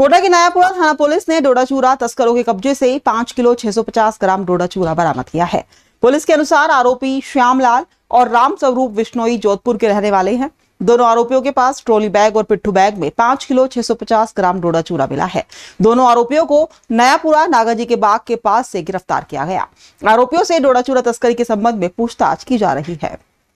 कोटा के नयापुरा थाना पुलिस ने डोडा चूरा तस्करों के कब्जे से पांच किलो 650 ग्राम डोडा चूरा बरामद किया है पुलिस के अनुसार आरोपी श्यामलाल और राम स्वरूप विश्नोई जोधपुर के रहने वाले हैं दोनों आरोपियों के पास ट्रॉली बैग और पिट्ठू बैग में पांच किलो 650 ग्राम डोडा चूरा मिला है दोनों आरोपियों को नयापुरा नागाजी के बाग के पास से गिरफ्तार किया गया आरोपियों से डोडा चूरा तस्करी के संबंध में पूछताछ की जा रही है